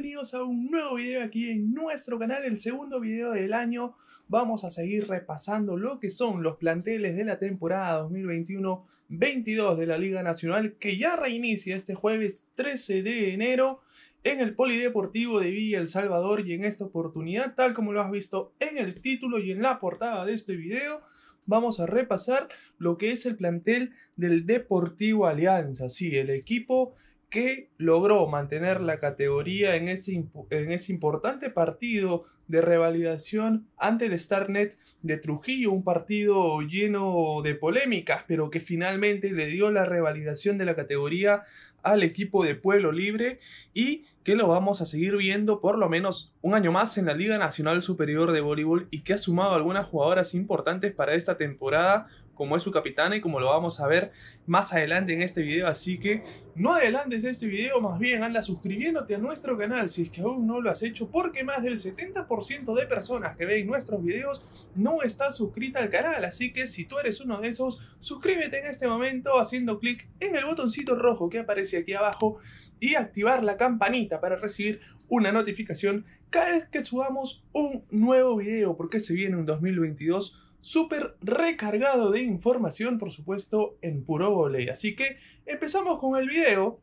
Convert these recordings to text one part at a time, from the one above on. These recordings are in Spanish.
bienvenidos a un nuevo video aquí en nuestro canal, el segundo video del año. Vamos a seguir repasando lo que son los planteles de la temporada 2021-22 de la Liga Nacional que ya reinicia este jueves 13 de enero en el Polideportivo de Villa El Salvador y en esta oportunidad, tal como lo has visto en el título y en la portada de este video, vamos a repasar lo que es el plantel del Deportivo Alianza. Sí, el equipo que logró mantener la categoría en ese, importante partido de revalidación ante el Starnet de Trujillo, un partido lleno de polémicas, pero que finalmente le dio la revalidación de la categoría al equipo de Pueblo Libre y que lo vamos a seguir viendo por lo menos un año más en la Liga Nacional Superior de Voleibol y que ha sumado algunas jugadoras importantes para esta temporada, como es su capitana y como lo vamos a ver más adelante en este video. Así que no adelantes este video, más bien anda suscribiéndote a nuestro canal si es que aún no lo has hecho, porque más del 70% de personas que ven nuestros videos no está suscrita al canal. Así que si tú eres uno de esos, suscríbete en este momento haciendo clic en el botoncito rojo que aparece aquí abajo y activar la campanita para recibir una notificación cada vez que subamos un nuevo video porque se viene un 2022 súper recargado de información por supuesto en puro voley. Así que empezamos con el video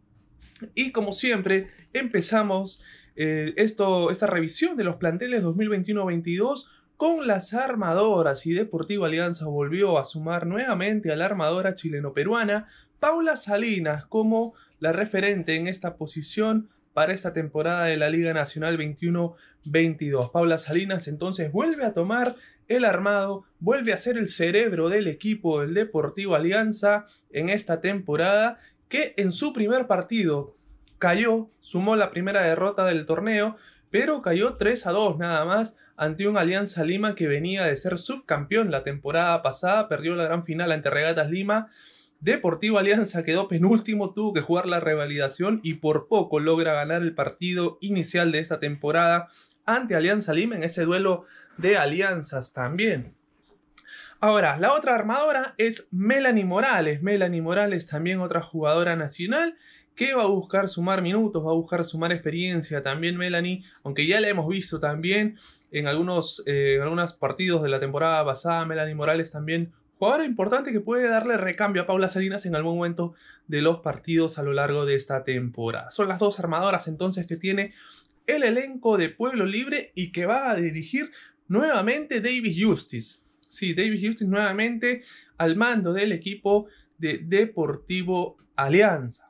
y como siempre empezamos eh, esto, esta revisión de los planteles 2021-22 con las armadoras y Deportivo Alianza volvió a sumar nuevamente a la armadora chileno-peruana Paula Salinas como la referente en esta posición para esta temporada de la Liga Nacional 21-22. Paula Salinas entonces vuelve a tomar el armado, vuelve a ser el cerebro del equipo del Deportivo Alianza en esta temporada que en su primer partido cayó, sumó la primera derrota del torneo pero cayó 3 a 2 nada más ante un Alianza Lima que venía de ser subcampeón la temporada pasada, perdió la gran final ante Regatas Lima. Deportivo Alianza quedó penúltimo, tuvo que jugar la revalidación y por poco logra ganar el partido inicial de esta temporada ante Alianza Lima en ese duelo de alianzas también. Ahora, la otra armadora es Melanie Morales. Melanie Morales también otra jugadora nacional que va a buscar sumar minutos, va a buscar sumar experiencia. También Melanie, aunque ya la hemos visto también eh, en algunos, partidos de la temporada pasada, Melanie Morales también, jugadora importante que puede darle recambio a Paula Salinas en algún momento de los partidos a lo largo de esta temporada. Son las dos armadoras entonces que tiene el elenco de Pueblo Libre y que va a dirigir nuevamente Davis Justice. Sí, Davis Justice nuevamente al mando del equipo de Deportivo Alianza.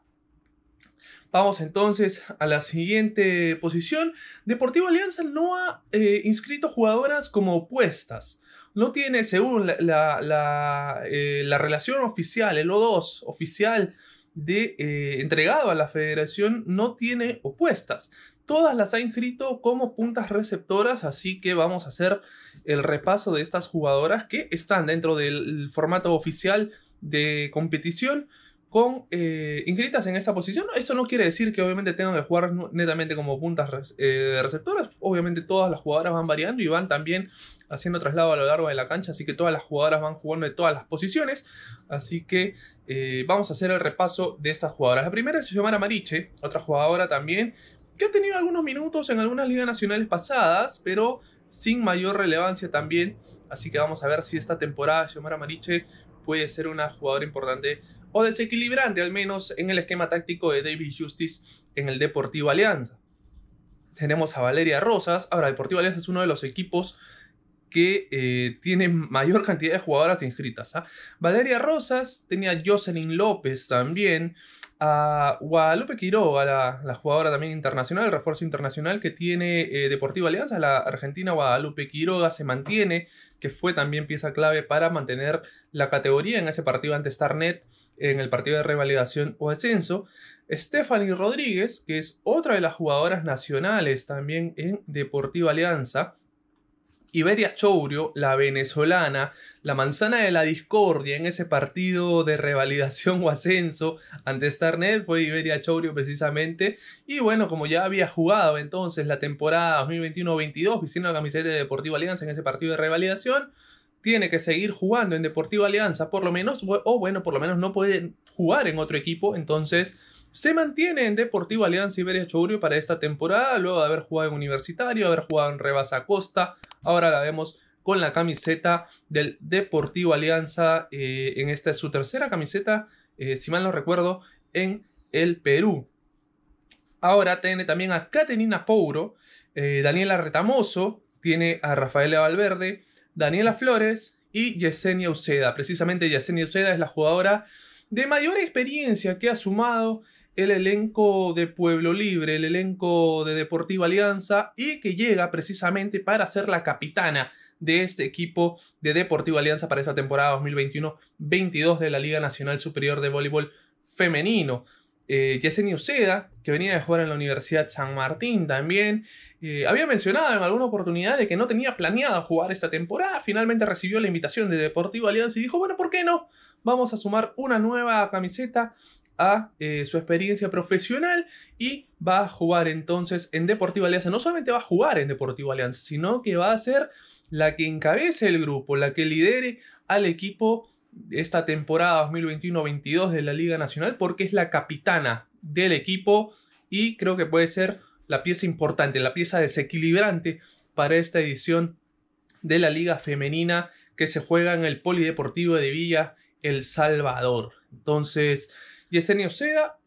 Vamos entonces a la siguiente posición. Deportivo Alianza no ha eh, inscrito jugadoras como opuestas. No tiene, según la, eh, relación oficial, el O2 oficial de, eh, entregado a la federación, no tiene opuestas. Todas las ha inscrito como puntas receptoras, así que vamos a hacer el repaso de estas jugadoras que están dentro del formato oficial de competición con eh, inscritas en esta posición. Eso no quiere decir que obviamente tengan que jugar netamente como puntas eh, de receptoras. Obviamente todas las jugadoras van variando y van también haciendo traslado a lo largo de la cancha, así que todas las jugadoras van jugando de todas las posiciones. Así que eh, vamos a hacer el repaso de estas jugadoras. La primera es Xiomara Mariche, otra jugadora también, que ha tenido algunos minutos en algunas ligas nacionales pasadas, pero sin mayor relevancia también. Así que vamos a ver si esta temporada Xiomara Mariche puede ser una jugadora importante o desequilibrante, al menos en el esquema táctico de David Justice en el Deportivo Alianza. Tenemos a Valeria Rosas. Ahora, Deportivo Alianza es uno de los equipos que eh, tiene mayor cantidad de jugadoras inscritas. ¿ah? Valeria Rosas, tenía Jocelyn López también, a Guadalupe Quiroga, la, jugadora también internacional, el refuerzo internacional que tiene eh, Deportivo Alianza, la argentina Guadalupe Quiroga se mantiene, que fue también pieza clave para mantener la categoría en ese partido ante Starnet, en el partido de revalidación o descenso. Stephanie Rodríguez, que es otra de las jugadoras nacionales también en Deportivo Alianza, Iberia Chourio, la venezolana, la manzana de la discordia en ese partido de revalidación o ascenso ante Starnet fue Iberia Chourio precisamente. Y bueno, como ya había jugado entonces la temporada 2021-22, vistiendo la camiseta de Deportivo Alianza en ese partido de revalidación, tiene que seguir jugando en Deportivo Alianza, por lo menos, o bueno, por lo menos no puede jugar en otro equipo, entonces se mantiene en Deportivo Alianza Iberia Chogurio para esta temporada, luego de haber jugado en Universitario, haber jugado en Rebasa Costa, ahora la vemos con la camiseta del Deportivo Alianza, eh, en esta es su tercera camiseta, eh, si mal no recuerdo, en el Perú. Ahora tiene también a Caterina Pouro, eh, Daniela Retamoso, tiene a Rafaela Valverde, Daniela Flores y Yesenia Uceda. Precisamente Yesenia Uceda es la jugadora de mayor experiencia que ha sumado el elenco de Pueblo Libre, el elenco de Deportivo Alianza y que llega precisamente para ser la capitana de este equipo de Deportivo Alianza para esta temporada 2021-22 de la Liga Nacional Superior de Voleibol Femenino eh, Yesenia que venía de jugar en la Universidad San Martín también, eh, había mencionado en alguna oportunidad de que no tenía planeado jugar esta temporada. Finalmente recibió la invitación de Deportivo Alianza y dijo, bueno, ¿por qué no? Vamos a sumar una nueva camiseta a eh, su experiencia profesional y va a jugar entonces en Deportivo Alianza. No solamente va a jugar en Deportivo Alianza, sino que va a ser la que encabece el grupo, la que lidere al equipo esta temporada 2021-22 de la Liga Nacional porque es la capitana del equipo y creo que puede ser la pieza importante, la pieza desequilibrante para esta edición de la Liga Femenina que se juega en el Polideportivo de Villa El Salvador. Entonces, Yesenia Oceda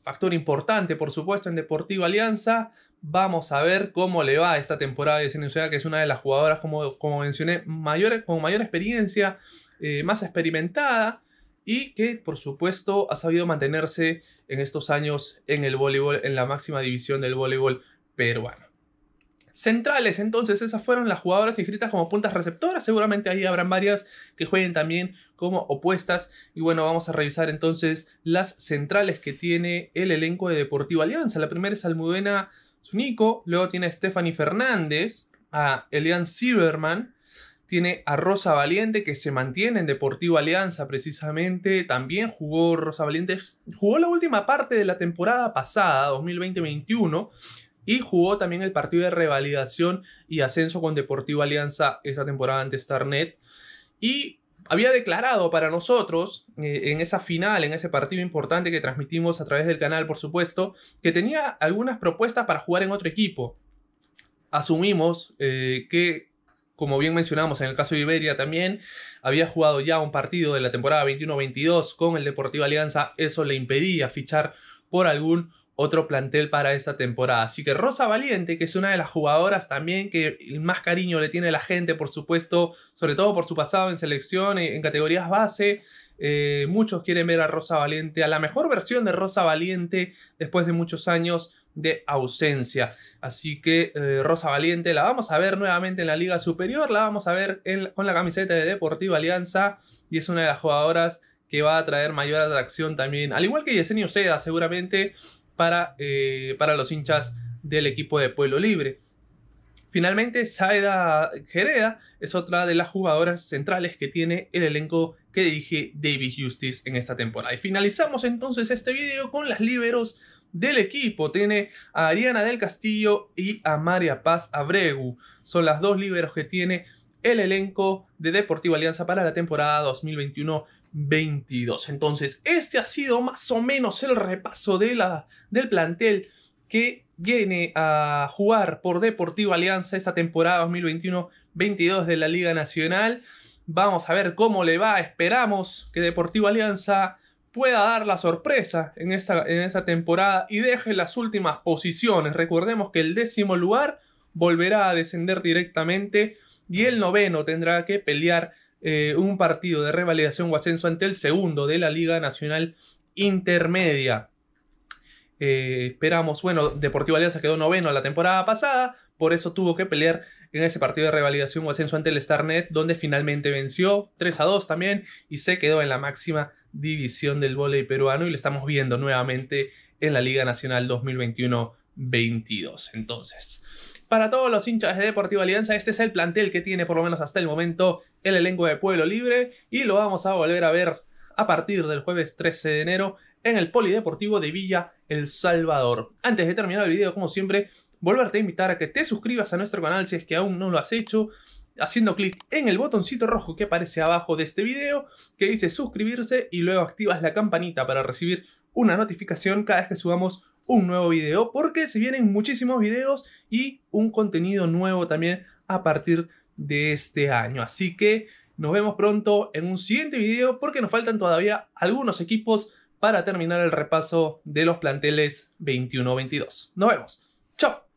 factor importante por supuesto en Deportivo Alianza. Vamos a ver cómo le va esta temporada a Yesenia Oseda, que es una de las jugadoras, como, como mencioné, con mayor experiencia eh, más experimentada y que por supuesto ha sabido mantenerse en estos años en el voleibol, en la máxima división del voleibol peruano. Centrales, entonces, esas fueron las jugadoras inscritas como puntas receptoras. Seguramente ahí habrán varias que jueguen también como opuestas. Y bueno, vamos a revisar entonces las centrales que tiene el elenco de Deportivo Alianza. La primera es Almudena Zunico, luego tiene a Stephanie Fernández, a Elian Sieberman, tiene a Rosa Valiente que se mantiene en Deportivo Alianza precisamente, también jugó Rosa Valiente, jugó la última parte de la temporada pasada, 2020-21, y jugó también el partido de revalidación y ascenso con Deportivo Alianza esa temporada ante Starnet. Y había declarado para nosotros eh, en esa final, en ese partido importante que transmitimos a través del canal, por supuesto, que tenía algunas propuestas para jugar en otro equipo. Asumimos eh, que como bien mencionamos en el caso de Iberia también, había jugado ya un partido de la temporada 21-22 con el Deportivo Alianza, eso le impedía fichar por algún otro plantel para esta temporada. Así que Rosa Valiente, que es una de las jugadoras también que más cariño le tiene la gente, por supuesto, sobre todo por su pasado en selección, en categorías base. Eh, muchos quieren ver a Rosa Valiente, a la mejor versión de Rosa Valiente después de muchos años de ausencia. Así que eh, Rosa Valiente la vamos a ver nuevamente en la Liga Superior, la vamos a ver con la camiseta de Deportiva Alianza y es una de las jugadoras que va a traer mayor atracción también, al igual que Yesenia Seda seguramente para, eh, para los hinchas del equipo de Pueblo Libre. Finalmente, Saida Gereda es otra de las jugadoras centrales que tiene el elenco que dirige David Justice en esta temporada. Y finalizamos entonces este video con las liberos del equipo. Tiene a Ariana del Castillo y a María Paz Abregu. Son las dos líderes que tiene el elenco de Deportivo Alianza para la temporada 2021-22. Entonces, este ha sido más o menos el repaso del plantel que viene a jugar por Deportivo Alianza esta temporada 2021-22 de la Liga Nacional. Vamos a ver cómo le va. Esperamos que Deportivo Alianza pueda dar la sorpresa en esta, en temporada y deje las últimas posiciones. Recordemos que el décimo lugar volverá a descender directamente y el noveno tendrá que pelear eh, un partido de revalidación o ascenso ante el segundo de la Liga Nacional Intermedia. Eh, esperamos, bueno, Deportivo Alianza quedó noveno la temporada pasada, por eso tuvo que pelear en ese partido de revalidación o ascenso ante el Starnet, donde finalmente venció 3 a 2 también y se quedó en la máxima división del voleibol peruano y lo estamos viendo nuevamente en la Liga Nacional 2021-22. Entonces, para todos los hinchas de Deportivo Alianza, este es el plantel que tiene por lo menos hasta el momento el elenco de Pueblo Libre y lo vamos a volver a ver a partir del jueves 13 de enero en el Polideportivo de Villa El Salvador. Antes de terminar el video, como siempre, volverte a invitar a que te suscribas a nuestro canal si es que aún no lo has hecho, haciendo clic en el botoncito rojo que aparece abajo de este video, que dice suscribirse y luego activas la campanita para recibir una notificación cada vez que subamos un nuevo video, porque se vienen muchísimos videos y un contenido nuevo también a partir de este año. Así que nos vemos pronto en un siguiente video porque nos faltan todavía algunos equipos para terminar el repaso de los planteles 21-22. Nos vemos. ¡Chao!